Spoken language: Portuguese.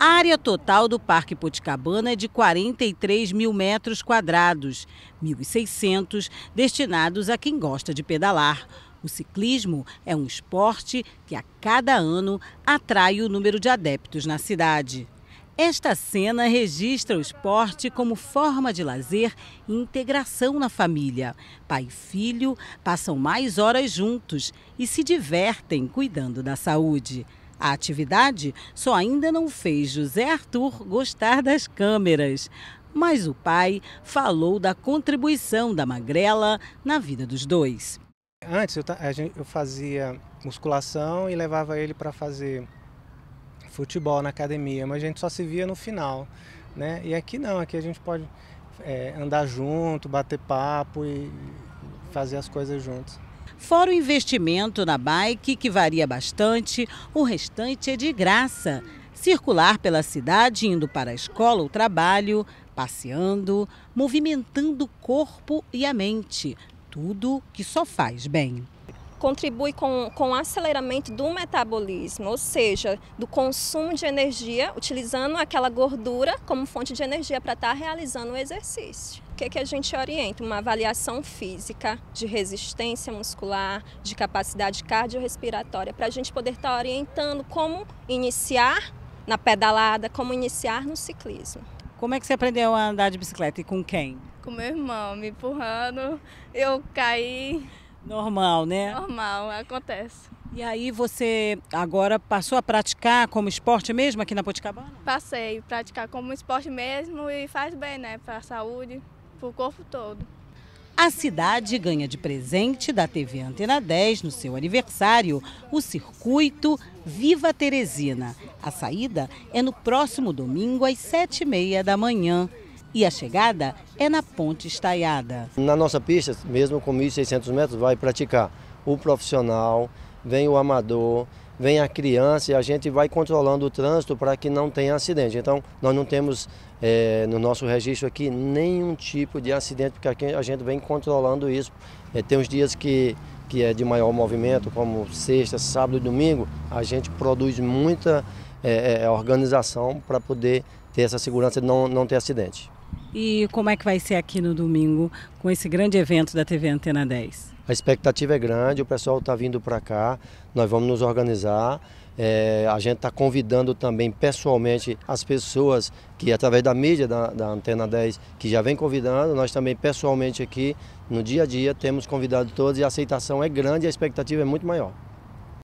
A área total do Parque Puticabana é de 43 mil metros quadrados, 1.600 destinados a quem gosta de pedalar. O ciclismo é um esporte que a cada ano atrai o número de adeptos na cidade. Esta cena registra o esporte como forma de lazer e integração na família. Pai e filho passam mais horas juntos e se divertem cuidando da saúde. A atividade só ainda não fez José Arthur gostar das câmeras, mas o pai falou da contribuição da magrela na vida dos dois. Antes eu, eu fazia musculação e levava ele para fazer futebol na academia, mas a gente só se via no final, né? E aqui não, aqui a gente pode é, andar junto, bater papo e fazer as coisas juntos. Fora o investimento na bike, que varia bastante, o restante é de graça. Circular pela cidade, indo para a escola ou trabalho, passeando, movimentando o corpo e a mente. Tudo que só faz bem contribui com, com o aceleramento do metabolismo, ou seja, do consumo de energia, utilizando aquela gordura como fonte de energia para estar tá realizando o exercício. O que, que a gente orienta? Uma avaliação física de resistência muscular, de capacidade cardiorrespiratória, para a gente poder estar tá orientando como iniciar na pedalada, como iniciar no ciclismo. Como é que você aprendeu a andar de bicicleta e com quem? Com meu irmão, me empurrando, eu caí, Normal, né? Normal, acontece. E aí você agora passou a praticar como esporte mesmo aqui na Poticabana? Passei, praticar como esporte mesmo e faz bem, né? Para a saúde, para o corpo todo. A cidade ganha de presente da TV Antena 10, no seu aniversário, o circuito Viva Teresina. A saída é no próximo domingo, às sete e meia da manhã e a chegada é na Ponte Estaiada. Na nossa pista, mesmo com 1.600 metros, vai praticar o profissional, vem o amador, vem a criança e a gente vai controlando o trânsito para que não tenha acidente. Então, nós não temos é, no nosso registro aqui nenhum tipo de acidente, porque aqui a gente vem controlando isso. É, tem uns dias que, que é de maior movimento, como sexta, sábado e domingo, a gente produz muita é, organização para poder ter essa segurança e não, não ter acidente. E como é que vai ser aqui no domingo com esse grande evento da TV Antena 10? A expectativa é grande, o pessoal está vindo para cá, nós vamos nos organizar. É, a gente está convidando também pessoalmente as pessoas que, através da mídia da, da, Antena 10, que já vem convidando, nós também pessoalmente aqui, no dia a dia, temos convidado todos e a aceitação é grande e a expectativa é muito maior.